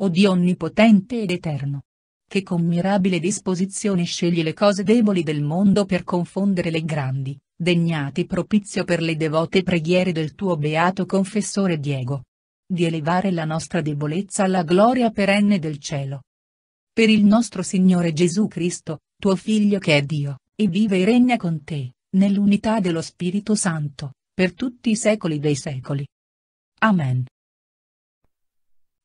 o Dio onnipotente ed eterno. Che con mirabile disposizione sceglie le cose deboli del mondo per confondere le grandi, degnati propizio per le devote preghiere del tuo beato confessore Diego. Di elevare la nostra debolezza alla gloria perenne del cielo. Per il nostro Signore Gesù Cristo, tuo Figlio che è Dio, e vive e regna con te, nell'unità dello Spirito Santo, per tutti i secoli dei secoli. Amen.